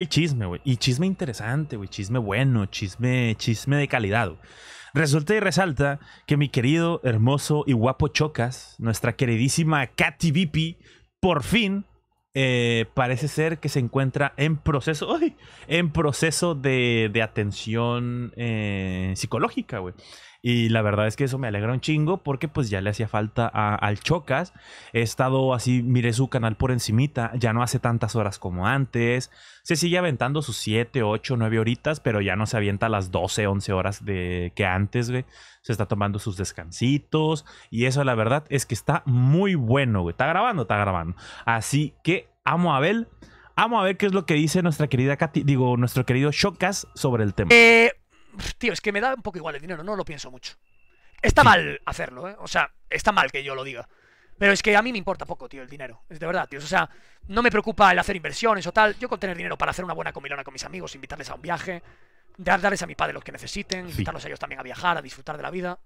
Y chisme, güey. Y chisme interesante, güey. Chisme bueno, chisme, chisme de calidad. Resulta y resalta que mi querido, hermoso y guapo Chocas, nuestra queridísima Katy Vipi, por fin eh, parece ser que se encuentra en proceso, ¡ay! en proceso de, atención eh, psicológica, güey. Y la verdad es que eso me alegra un chingo porque pues ya le hacía falta al Chocas. He estado así, miré su canal por encimita, ya no hace tantas horas como antes. Se sigue aventando sus 7, 8, 9 horitas, pero ya no se avienta las 12, 11 horas de, que antes, güey. Se está tomando sus descansitos y eso la verdad es que está muy bueno, güey. Está grabando, está grabando. Así que amo a Abel. amo a ver qué es lo que dice nuestra querida Katy, digo, nuestro querido Chocas sobre el tema. Eh, Tío, es que me da un poco igual el dinero, no lo pienso mucho. Está mal hacerlo, ¿eh? O sea, está mal que yo lo diga. Pero es que a mí me importa poco, tío, el dinero. Es de verdad, tío. O sea, no me preocupa el hacer inversiones o tal. Yo con tener dinero para hacer una buena comilona con mis amigos, invitarles a un viaje, darles a mi padre los que necesiten, invitarlos a ellos también a viajar, a disfrutar de la vida.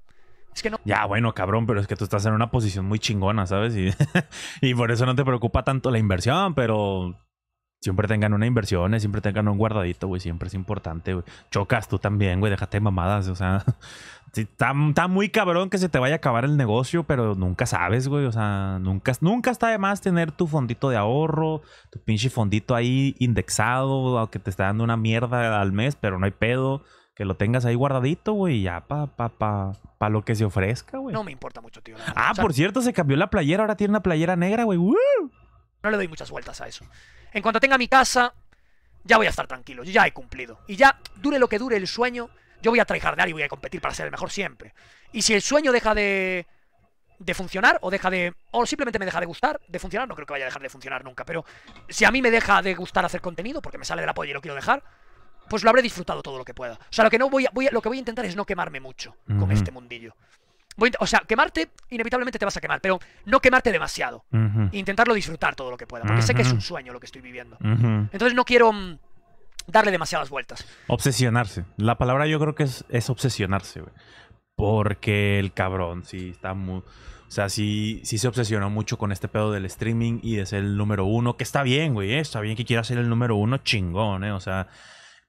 Es que no. Ya, bueno, cabrón, pero es que tú estás en una posición muy chingona, ¿sabes? Y, y por eso no te preocupa tanto la inversión, pero Siempre tengan una inversión, eh, siempre tengan un guardadito, güey. Siempre es importante, güey. Chocas tú también, güey. Déjate de mamadas. O sea, está, está, muy cabrón que se te vaya a acabar el negocio, pero nunca sabes, güey. O sea, nunca, nunca está de más tener tu fondito de ahorro, tu pinche fondito ahí indexado, aunque te está dando una mierda al mes, pero no hay pedo. Que lo tengas ahí guardadito, güey, ya pa, pa, pa, pa lo que se ofrezca, güey. No me importa mucho, tío. Ah, por cierto, se cambió la playera. Ahora tiene una playera negra, güey. No le doy muchas vueltas a eso. En cuanto tenga mi casa, ya voy a estar tranquilo. Ya he cumplido. Y ya, dure lo que dure el sueño, yo voy a tryhardear y voy a competir para ser el mejor siempre. Y si el sueño deja de de funcionar o deja de... o simplemente me deja de gustar, de funcionar, no creo que vaya a dejar de funcionar nunca, pero si a mí me deja de gustar hacer contenido, porque me sale del apoyo y lo quiero dejar, pues lo habré disfrutado todo lo que pueda. O sea, lo que no voy a, lo que voy a intentar es no quemarme mucho con este mundillo o sea, quemarte, inevitablemente te vas a quemar, pero no quemarte demasiado. Intentarlo disfrutar todo lo que pueda, porque sé que es un sueño lo que estoy viviendo. Entonces no quiero mm, darle demasiadas vueltas. Obsesionarse. La palabra yo creo que es, obsesionarse, güey. Porque el cabrón, sí, está muy... O sea, si se obsesionó mucho con este pedo del streaming y de ser el número uno, que está bien, güey, ¿eh? está bien que quiera ser el número uno chingón, ¿eh? O sea,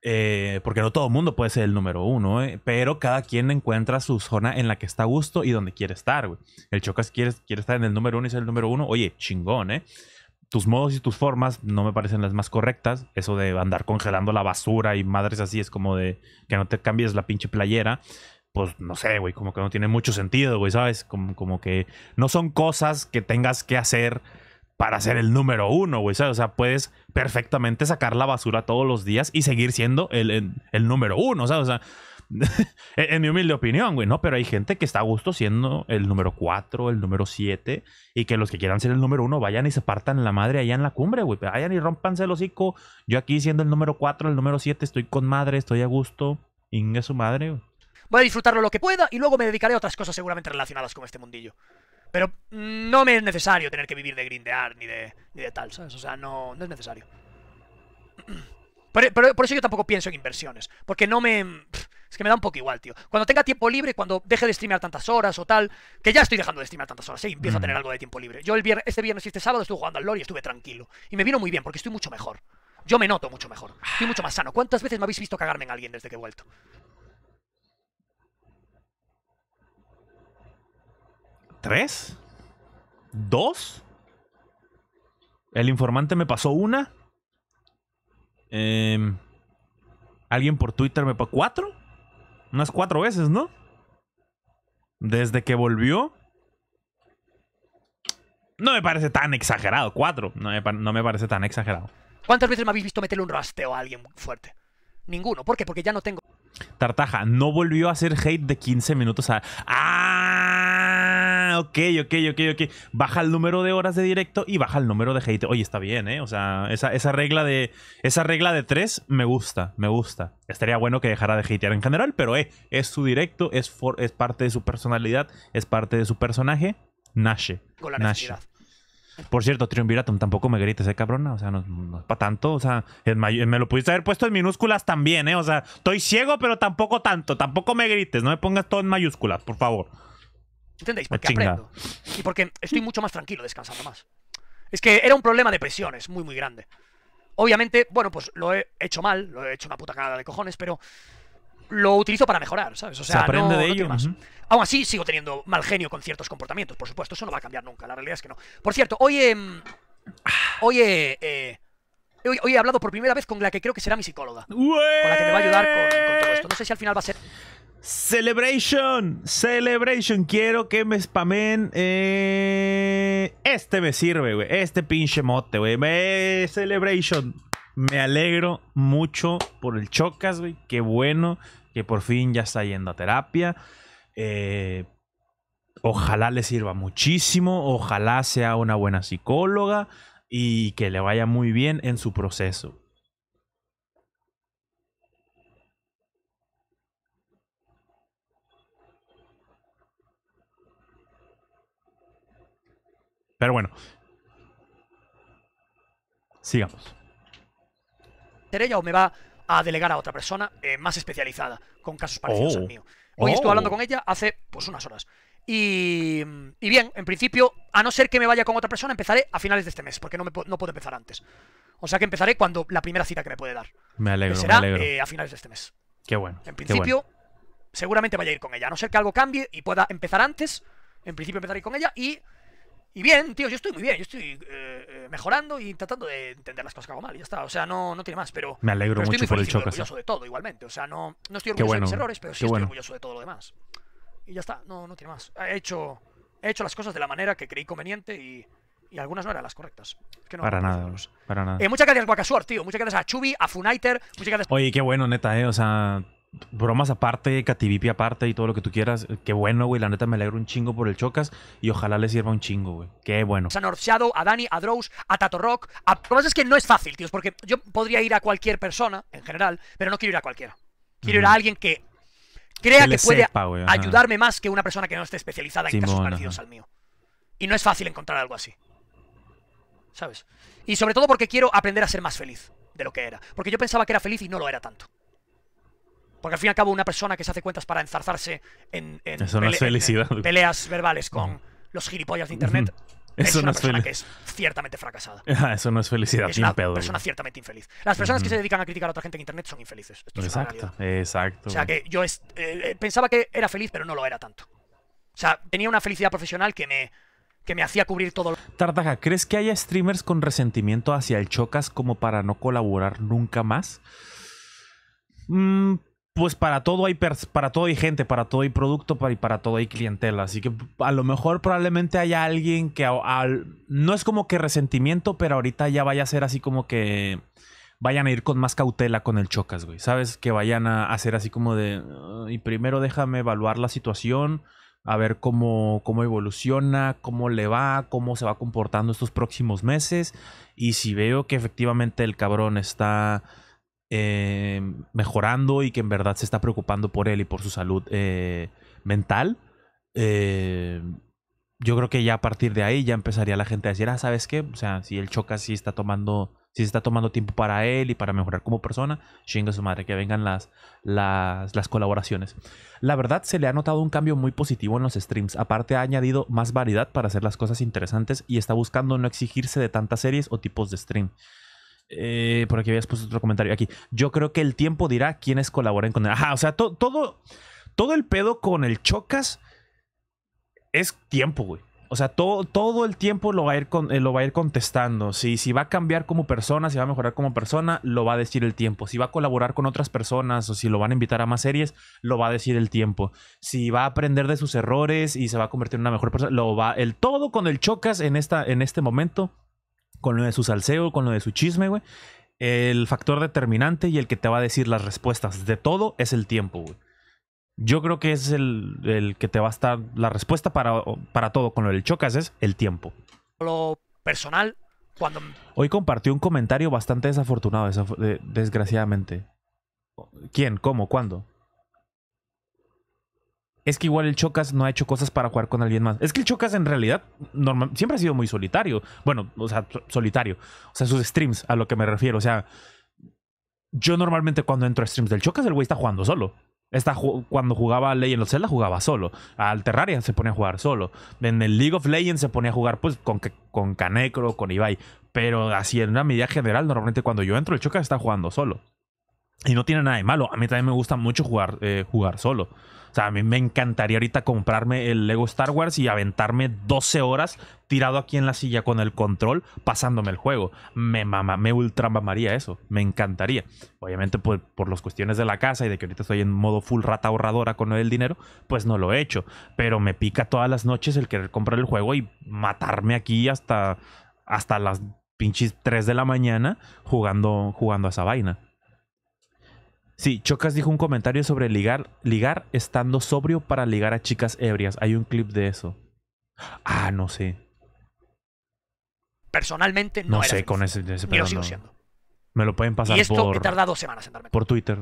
eh, porque no todo el mundo puede ser el número uno, eh, pero cada quien encuentra su zona en la que está a gusto y donde quiere estar, güey. El Chocas quiere, quiere estar en el número uno y ser el número uno, oye, chingón, ¿eh? Tus modos y tus formas no me parecen las más correctas. Eso de andar congelando la basura y madres así es como de que no te cambies la pinche playera. Pues no sé, güey, como que no tiene mucho sentido, güey, ¿sabes? Como, como que no son cosas que tengas que hacer para ser el número uno, güey. O sea, puedes perfectamente sacar la basura todos los días y seguir siendo el, número uno, O sea, en, mi humilde opinión, güey, ¿no? Pero hay gente que está a gusto siendo el número cuatro, el número siete, y que los que quieran ser el número uno vayan y se partan la madre allá en la cumbre, güey. Vayan y rompanse el hocico. Yo aquí siendo el número cuatro, el número siete, estoy con madre, estoy a gusto. Inga su madre, güey. Voy a disfrutarlo lo que pueda y luego me dedicaré a otras cosas seguramente relacionadas con este mundillo. Pero mm, no me es necesario tener que vivir de grindear ni de, ni de tal, ¿sabes? O sea, no, no es necesario. Por, por, eso yo tampoco pienso en inversiones. Porque no me... Es que me da un poco igual, tío. Cuando tenga tiempo libre, cuando deje de streamear tantas horas o tal... Que ya estoy dejando de streamear tantas horas, ¿eh? empiezo a mm. tener algo de tiempo libre. Yo el viernes, este viernes y este sábado estuve jugando al LoL y estuve tranquilo. Y me vino muy bien, porque estoy mucho mejor. Yo me noto mucho mejor. Estoy mucho más sano. ¿Cuántas veces me habéis visto cagarme en alguien desde que he vuelto? tres, dos. El informante me pasó una. Em, alguien por Twitter me pasó cuatro. Unas cuatro veces, ¿no? Desde que volvió. No me parece tan exagerado. Cuatro. No me, no me parece tan exagerado. ¿Cuántas veces me habéis visto meterle un rasteo a alguien fuerte? Ninguno. ¿Por qué? Porque ya no tengo. Tartaja, no volvió a hacer hate de 15 minutos a. ¡Ah! ok, ok, ok, ok. Baja el número de horas de directo y baja el número de hate. Oye, está bien, ¿eh? O sea, esa, regla de esa regla de tres me gusta, me gusta. Estaría bueno que dejara de hatear en general, pero eh, es su directo, es, es parte de su personalidad, es parte de su personaje. Nashe. Con la Por cierto, Triumviratum, tampoco me grites, ¿eh, cabrona? O sea, no, no es para tanto. O sea, me lo pudiste haber puesto en minúsculas también, ¿eh? O sea, estoy ciego, pero tampoco tanto. Tampoco me grites. No me pongas todo en mayúsculas, por favor. ¿Entendéis? Ah, porque aprendo. Y porque estoy mm. mucho más tranquilo descansando más. Es que era un problema de presiones muy, muy grande. Obviamente, bueno, pues lo he hecho mal, lo he hecho una puta cagada de cojones, pero lo utilizo para mejorar, ¿sabes? O sea, aprende de Más. Aún así, sigo teniendo mal genio con ciertos comportamientos, por supuesto, eso no va a cambiar nunca, la realidad es que no. Por cierto, hoy, oye eh, hoy, he hablado por primera vez con la que creo que será mi psicóloga. Con la que me va a ayudar con todo esto. No sé si al final va a ser... Celebration, Celebration, quiero que me spamen. Eh, este me sirve, güey. Este pinche mote, güey. celebration, me alegro mucho por el Chocas, güey. Qué bueno que por fin ya está yendo a terapia. Eh, ojalá le sirva muchísimo. Ojalá sea una buena psicóloga y que le vaya muy bien en su proceso. Pero bueno. Sigamos. Terella o me va a delegar a otra persona eh, más especializada, con casos parecidos al oh. mío. Hoy estuve hablando oh. con ella hace pues unas horas. Y, bien, en principio, a no ser que me vaya con otra persona, empezaré a finales de este mes, porque no, me, no puedo empezar antes. O sea que empezaré cuando la primera cita que me puede dar. Me alegro. será eh, a finales de este mes. Qué bueno. En principio, seguramente vaya a ir con ella. A no ser que algo cambie y pueda empezar antes, en principio empezaré con ella y y bien, tío, yo estoy muy bien, yo estoy eh, eh, mejorando y tratando de entender las cosas que hago mal, y ya está. O sea, no, no tiene más, pero. Me alegro mucho por el choque. Estoy orgulloso de todo, igualmente. O sea, no, no estoy orgulloso de mis errores, pero sí estoy orgulloso de todo lo demás. Y ya está, no, no tiene más. He hecho, he hecho las cosas de la manera que creí conveniente y, y algunas no eran las correctas. para, nada, para eh, nada. muchas gracias, Guacasuar, tío. Muchas gracias a Chubi, a Funiter. Muchas gracias. Oye, qué bueno, neta, ¿eh? O sea, bromas aparte, cativipi aparte y todo lo que tú quieras. Eh, qué bueno, güey. La neta me alegro un chingo por el Chocas y ojalá le sirva un chingo, güey. Qué bueno. A North Shadow, a Dani, a Drows, a Tato Rock. Lo que pasa es que no es fácil, tíos, porque yo podría ir a cualquier persona en general, pero no quiero ir a cualquiera. Quiero ir a alguien que crea que, puede ayudarme más que una persona que no esté especializada en casos parecidos al mío. Y no es fácil encontrar algo así. ¿Sabes? Y sobre todo porque quiero aprender a ser más feliz de lo que era. Porque yo pensaba que era feliz y no lo era tanto. Porque al fin y al cabo, una persona que se hace cuentas para enzarzarse en, peleas verbales con los gilipollas de internet. Es una persona que es ciertamente fracasada. Ah, eso no es felicidad, es una persona ciertamente infeliz. Las personas que se dedican a criticar a otra gente en internet son infelices. Esto exacto, es exacto. O sea que yo eh, eh, pensaba que era feliz, pero no lo era tanto. O sea, tenía una felicidad profesional que me, que me hacía cubrir todo. Lo... ¿crees que haya streamers con resentimiento hacia el Chocas como para no colaborar nunca más? Mmm pues para todo hay para todo hay gente, para todo hay producto para y para todo hay clientela. Así que a lo mejor probablemente haya alguien que no es como que resentimiento, pero ahorita ya vaya a ser así como que vayan a ir con más cautela con el chocas, güey. Sabes que vayan a hacer así como de ah, y primero déjame evaluar la situación, a ver cómo cómo evoluciona, cómo le va, cómo se va comportando estos próximos meses y si veo que efectivamente el cabrón está eh, mejorando y que en verdad se está preocupando por él y por su salud eh, mental, eh, yo creo que ya a partir de ahí ya empezaría la gente a decir, ah, ¿sabes qué? O sea, si él Choca si está tomando, está tomando tiempo para él y para mejorar como persona, chinga su madre, que vengan las, las, las colaboraciones. La verdad, se le ha notado un cambio muy positivo en los streams. Aparte, ha añadido más variedad para hacer las cosas interesantes y está buscando no exigirse de tantas series o tipos de stream. Eh, por aquí habías puesto otro comentario. Aquí. Yo creo que el tiempo dirá quiénes colaboren con él. Ajá, o sea, todo, todo el pedo con el Chocas es tiempo, güey. O sea, todo, todo el tiempo lo va a ir, eh, lo va a ir contestando. Si, si va a cambiar como persona, si va a mejorar como persona, lo va a decir el tiempo. Si va a colaborar con otras personas o si lo van a invitar a más series, lo va a decir el tiempo. Si va a aprender de sus errores y se va a convertir en una mejor persona, lo va. El todo con el chocas en, esta, en este momento con lo de su salseo, con lo de su chisme, güey. El factor determinante y el que te va a decir las respuestas de todo es el tiempo, güey. Yo creo que es el, que te va a estar la respuesta para, para todo con lo del chocas es el tiempo. Lo personal, cuando... Hoy compartió un comentario bastante desafortunado, desgraciadamente. ¿Quién? ¿Cómo? ¿Cuándo? es que igual el Chocas no ha hecho cosas para jugar con alguien más. Es que el Chocas en realidad siempre ha sido muy solitario. Bueno, o sea, solitario. O sea, sus streams, a lo que me refiero. O sea, yo normalmente cuando entro a streams del Chocas, el güey está jugando solo. Está cuando jugaba a Legend of Zelda jugaba solo. Al Terraria se pone a jugar solo. En el League of Legends se pone a jugar pues con, con Canecro, con Ibai. Pero así en una medida general, normalmente cuando yo entro, el Chocas está jugando solo. Y no tiene nada de malo. A mí también me gusta mucho jugar, eh, jugar solo. O sea, a mí me encantaría ahorita comprarme el Lego Star Wars y aventarme 12 horas tirado aquí en la silla con el control, pasándome el juego. Me mama, me ultra mamaría eso. Me encantaría. Obviamente, por, pues, por las cuestiones de la casa y de que ahorita estoy en modo full rata ahorradora con el dinero, pues no lo he hecho. Pero me pica todas las noches el querer comprar el juego y matarme aquí hasta, hasta las pinches 3 de la mañana jugando, jugando a esa vaina. Sí, Chocas dijo un comentario sobre ligar, ligar estando sobrio para ligar a chicas ebrias. Hay un clip de eso. Ah, no sé. Personalmente no, sé con ese, ese sigo siendo. Me lo pueden pasar y esto por, he semanas en darme por Twitter.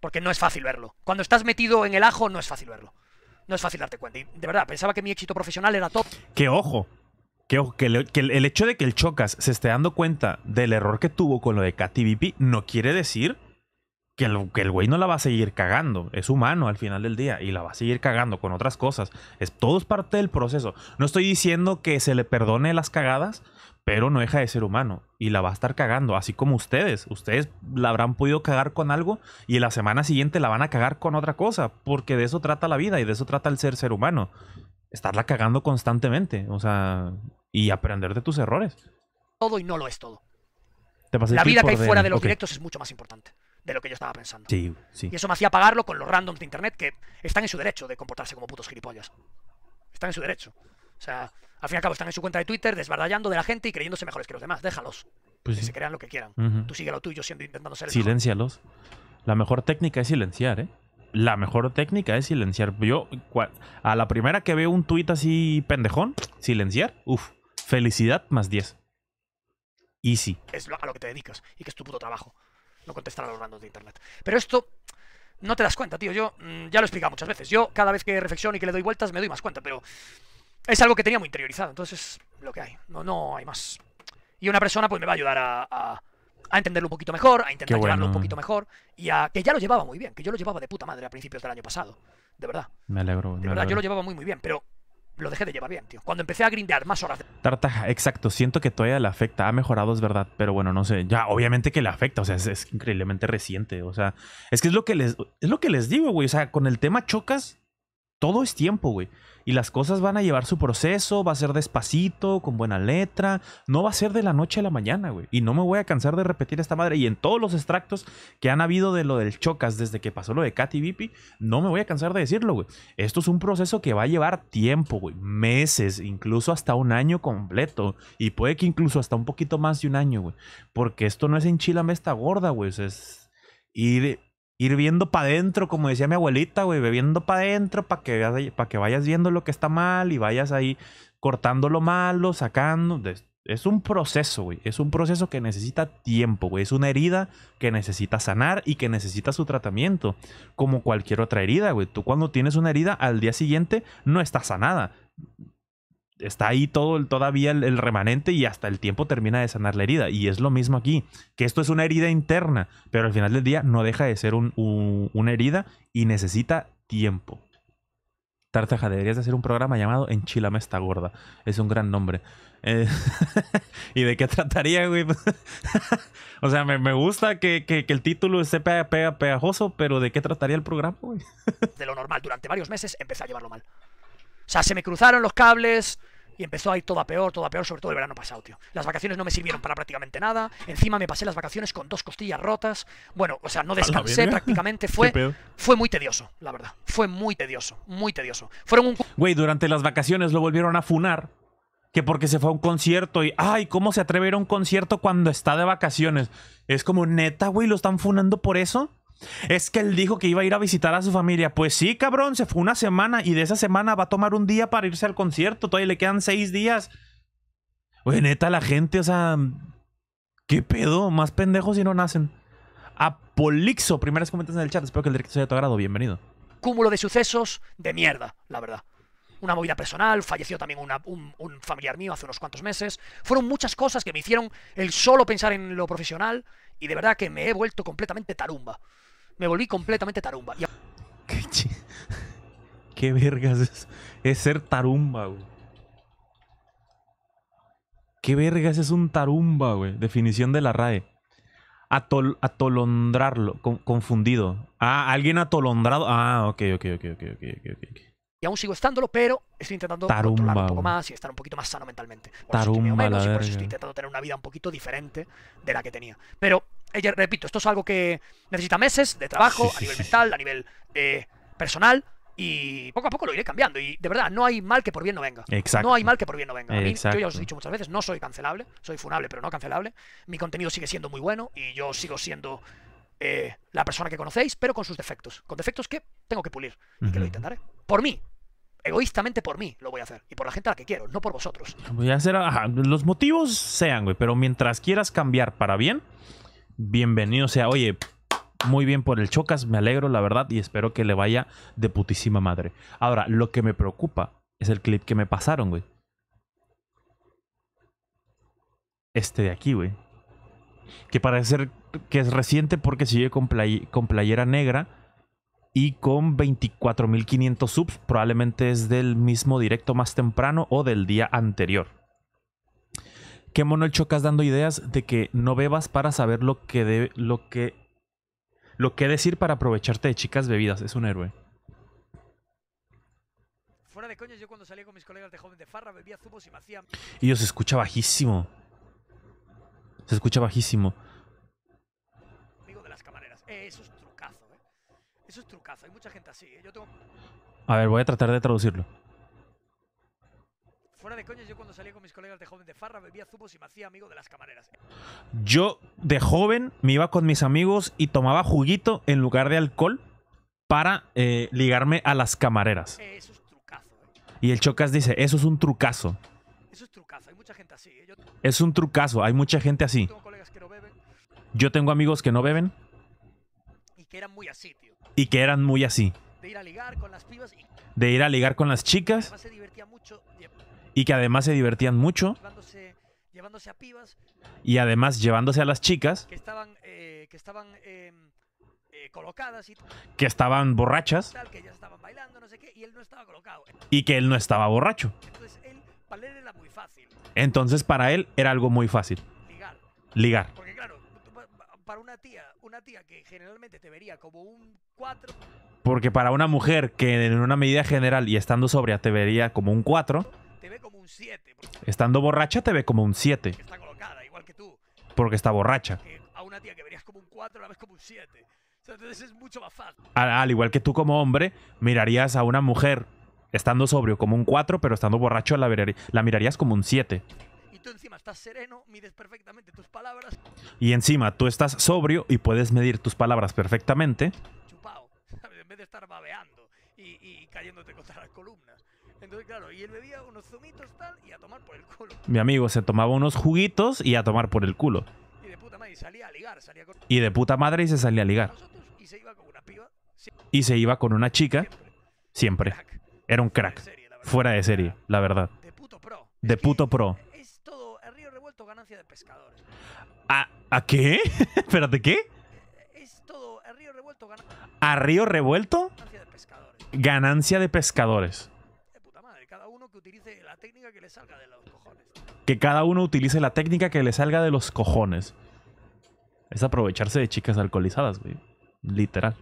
Porque no es fácil verlo. Cuando estás metido en el ajo no es fácil verlo. No es fácil darte cuenta. de verdad, pensaba que mi éxito profesional era top. ¡Qué ojo, que, ojo, que, el, hecho de que el Chocas se esté dando cuenta del error que tuvo con lo de Katy no quiere decir que el, güey no la va a seguir cagando. Es humano al final del día y la va a seguir cagando con otras cosas. Es, todo es parte del proceso. No estoy diciendo que se le perdone las cagadas, pero no deja de ser humano y la va a estar cagando, así como ustedes. Ustedes la habrán podido cagar con algo y la semana siguiente la van a cagar con otra cosa, porque de eso trata la vida y de eso trata el ser ser humano. Estarla cagando constantemente, o sea, y aprender de tus errores. Todo y no lo es todo. la vida que hay fuera de los directos es mucho más importante de lo que yo estaba pensando. Sí, sí. Y eso me hacía pagarlo con los randoms de internet que están en su derecho de comportarse como putos gilipollas. Están en su derecho. O sea, al fin y al cabo están en su cuenta de Twitter desbardallando de la gente y creyéndose mejores que los demás. Déjalos. Pues que se crean lo que quieran. Tú sigue lo tuyo siendo intentando ser el Silencialos. La mejor técnica es silenciar, ¿eh? La mejor técnica es silenciar. Yo, a la primera que veo un tweet así pendejón, silenciar, uff, felicidad más 10. Easy. Es lo, a lo que te dedicas y que es tu puto trabajo. No contestar a los randos de internet. Pero esto no te das cuenta, tío. Yo mm, ya lo he explicado muchas veces. Yo cada vez que reflexiono y que le doy vueltas me doy más cuenta, pero es algo que tenía muy interiorizado. Entonces lo que hay. No, no hay más. Y una persona pues me va a ayudar a, a, entenderlo un poquito mejor, a intentar llevarlo un poquito mejor y a que ya lo llevaba muy bien, que yo lo llevaba de puta madre a principios del año pasado. De verdad. Me alegro. De verdad, yo lo llevaba muy, muy bien, pero lo dejé de llevar bien, tío. Cuando empecé a grindear más horas. Tarta, Tartaja, exacto. Siento que todavía le afecta. Ha mejorado, es verdad. Pero bueno, no sé. Ya, obviamente que le afecta. O sea, es, es increíblemente reciente. O sea, es que es lo que les, es lo que les digo, güey. O sea, con el tema chocas, todo es tiempo, güey. Y las cosas van a llevar su proceso, va a ser despacito, con buena letra, no va a ser de la noche a la mañana, güey. Y no me voy a cansar de repetir esta madre. Y en todos los extractos que han habido de lo del Chocas desde que pasó lo de Katy Vipi, no me voy a cansar de decirlo, güey. Esto es un proceso que va a llevar tiempo, güey. Meses, incluso hasta un año completo. Y puede que incluso hasta un poquito más de un año, güey. Porque esto no es enchilame esta gorda, güey. O sea, es ir ir viendo para adentro, como decía mi abuelita, güey, bebiendo para adentro para que, que vayas viendo lo que está mal y vayas ahí cortando lo malo, sacando. Es un proceso, güey. Es un proceso que necesita tiempo, güey. Es una herida que necesita sanar y que necesita su tratamiento, como cualquier otra herida, güey. Tú cuando tienes una herida, al día siguiente no está sanada está ahí todo el, todavía el, remanente y hasta el tiempo termina de sanar la herida. Y es lo mismo aquí, que esto es una herida interna, pero al final del día no deja de ser una herida y necesita tiempo. Tartaja, deberías hacer un programa llamado Enchilame esta gorda. Es un gran nombre. Eh, ¿Y de qué trataría, güey? o sea, me, gusta que, el título esté pegajoso, pero ¿de qué trataría el programa, güey? de lo normal, durante varios meses empecé a llevarlo mal. O sea, se me cruzaron los cables, y empezó a ir todo a peor, toda peor, sobre todo el verano pasado, tío. Las vacaciones no me sirvieron para prácticamente nada. Encima me pasé las vacaciones con dos costillas rotas. Bueno, o sea, no descansé ¿eh? prácticamente. Fue, fue muy tedioso, la verdad. Fue muy tedioso, muy tedioso. Fueron un... Güey, durante las vacaciones lo volvieron a funar que porque se fue a un concierto y, ay, ¿cómo se atreve a ir a un concierto cuando está de vacaciones? Es como, neta, güey, lo están funando por eso. Es que él dijo que iba a ir a visitar a su familia. Pues sí, cabrón, se fue una semana y de esa semana va a tomar un día para irse al concierto. Todavía le quedan seis días. Oye, neta, la gente, o sea, ¿qué pedo? Más pendejos si no nacen. Apolixo, primeras comentarios en el chat. Espero que el directo sea de tu agrado. Bienvenido. Cúmulo de sucesos de mierda, la verdad una movida personal, falleció también un, familiar mío hace unos cuantos meses. Fueron muchas cosas que me hicieron el solo pensar en lo profesional y de verdad que me he vuelto completamente tarumba me volví completamente tarumba. Qué, vergas es, ser tarumba, güey. ¿Qué vergas es un tarumba, güey? Definición de la RAE. atolondrarlo, confundido. Ah, alguien atolondrado. Ah, ok, ok, ok, ok, ok, ok. Y aún sigo estándolo, pero estoy intentando tarumba, un poco más y estar un poquito más sano mentalmente. tarumba, la y por eso estoy intentando tener una vida un poquito diferente de la que tenía. Pero repito, esto es algo que necesita meses de trabajo, a nivel mental, a nivel eh, personal. Y poco a poco lo iré cambiando. Y de verdad, no hay mal que por bien no venga. Exacto. No hay mal que por bien no venga. yo ya os he dicho muchas veces, no soy cancelable. Soy funable, pero no cancelable. Mi contenido sigue siendo muy bueno y yo sigo siendo eh, la persona que conocéis, pero con sus defectos. Con defectos que tengo que pulir. Y que lo intentaré. Por mí, egoístamente por mí lo voy a hacer y por la gente a la que quiero, no por vosotros. Voy los motivos sean, güey, pero mientras quieras cambiar para bien, bienvenido sea. Oye, muy bien por el Chocas, me alegro, la verdad, y espero que le vaya de putísima madre. Ahora, lo que me preocupa es el clip que me pasaron, güey. Este de aquí, güey. Que parece que es reciente porque sigue con, con playera negra y con 24.500 subs. Probablemente es del mismo directo más temprano o del día anterior. Qué mono el Chocas dando ideas de que no bebas para saber lo que debe, lo que lo que decir para aprovecharte de chicas bebidas. Es un héroe. Fuera de coñas, yo cuando salía con mis colegas de joven de farra bebía zumos y me hacían. Y yo se escucha bajísimo. Se escucha bajísimo. Amigo de las camareras. Eh, eso es trucazo, ¿eh? Eso es trucazo. Hay mucha gente así, eh. Yo tengo... A ver, voy a tratar de traducirlo yo de joven me iba con mis amigos y tomaba juguito en lugar de alcohol para eh, ligarme a las camareras. Eh, eh. Y el Chocas dice, eso es un trucazo. es un trucazo, hay mucha gente así. Yo tengo amigos que no beben. Y que eran muy así, Y que eran muy así. De ir a ligar con las pibas. Y... De ir a ligar con las chicas. se divertía mucho. Y que además se divertían mucho. Llevándose, llevándose a pibas. Y además llevándose a las chicas. Que estaban, eh, que estaban eh, eh, colocadas. Y... Que estaban borrachas. Tal, que ya estaban bailando, no sé qué. Y él no estaba colocado. Y que él no estaba borracho. Entonces, él, para él era muy fácil. Entonces, para él era algo muy fácil. Ligar. Ligar. Porque claro, para una tía una tía que generalmente te vería como un 4. Porque para una mujer que en una medida general y estando sobria te vería como un 4. 7. Estando borracha te ve como un 7. Porque está borracha. a una tía que verías como un 4 la ves como un 7. Al, igual que tú como hombre, mirarías a una mujer estando sobrio como un 4, pero estando borracho la, la mirarías como un 7 tú encima estás sereno, mides perfectamente tus palabras. Y encima tú estás sobrio y puedes medir tus palabras perfectamente. Chupado. ¿sabes? En vez de estar babeando y, y cayéndote contra las columnas. Entonces, claro, y él bebía unos zumitos tal y a tomar por el culo. Mi amigo se tomaba unos juguitos y a tomar por el culo. Y de puta madre, y salía a ligar. Salía con... Y de puta madre y se salía a ligar. y se iba con una piba. Siempre. Y se iba con una chica. Siempre. siempre. Era un crack. Fuera de serie, la verdad. De puto pro. De puto pro ganancia de pescadores. ¿A, ¿a qué? Espérate, ¿qué? a río revuelto ganancia. de pescadores. de que cada uno utilice la técnica que le salga de los cojones. Es aprovecharse de chicas alcoholizadas, güey. Literal.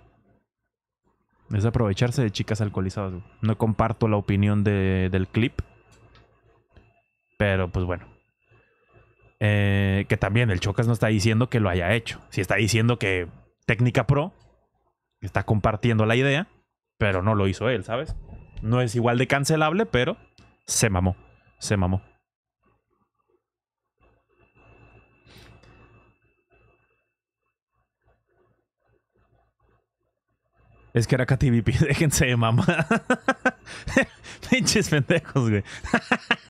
Es aprovecharse de chicas alcoholizadas. No comparto la opinión del clip. Pero pues bueno. Eh, que también el Chocas no está diciendo que lo haya hecho. Si está diciendo que técnica pro está compartiendo la idea, pero no lo hizo él, ¿sabes? No es igual de cancelable, pero se mamó. Se mamó. Es que era KTVP, déjense de mamá. Pinches pendejos, güey.